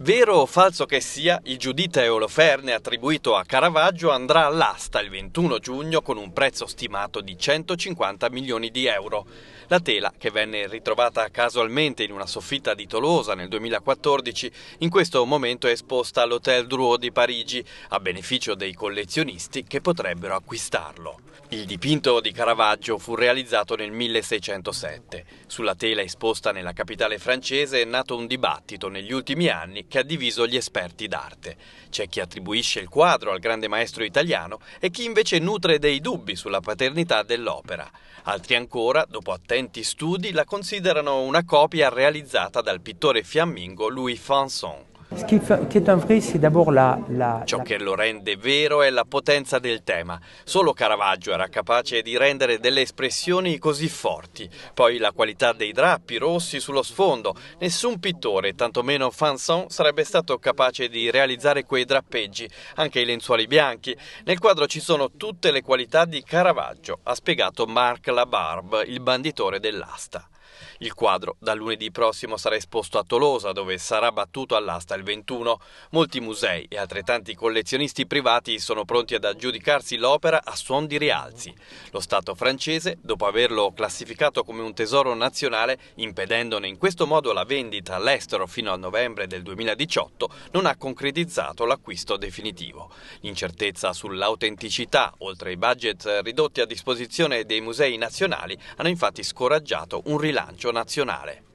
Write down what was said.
Vero o falso che sia, il Giudita Oloferne attribuito a Caravaggio andrà all'asta il 21 giugno con un prezzo stimato di 150 milioni di euro. La tela, che venne ritrovata casualmente in una soffitta di Tolosa nel 2014, in questo momento è esposta all'Hotel Drouot di Parigi, a beneficio dei collezionisti che potrebbero acquistarlo. Il dipinto di Caravaggio fu realizzato nel 1607. Sulla tela esposta nella capitale francese è nato un dibattito negli ultimi anni che ha diviso gli esperti d'arte. C'è chi attribuisce il quadro al grande maestro italiano e chi invece nutre dei dubbi sulla paternità dell'opera. Altri ancora, dopo attenti studi, la considerano una copia realizzata dal pittore fiammingo Louis Fanson. Ciò che lo rende vero è la potenza del tema. Solo Caravaggio era capace di rendere delle espressioni così forti. Poi la qualità dei drappi rossi sullo sfondo. Nessun pittore, tantomeno Fanson, sarebbe stato capace di realizzare quei drappeggi, anche i lenzuoli bianchi. Nel quadro ci sono tutte le qualità di Caravaggio, ha spiegato Marc Labarbe, il banditore dell'asta. Il quadro da lunedì prossimo sarà esposto a Tolosa, dove sarà battuto all'asta il 21. Molti musei e altrettanti collezionisti privati sono pronti ad aggiudicarsi l'opera a suon di rialzi. Lo Stato francese, dopo averlo classificato come un tesoro nazionale, impedendone in questo modo la vendita all'estero fino a novembre del 2018, non ha concretizzato l'acquisto definitivo. L'incertezza sull'autenticità, oltre ai budget ridotti a disposizione dei musei nazionali, hanno infatti scoraggiato un rilancio bilancio nazionale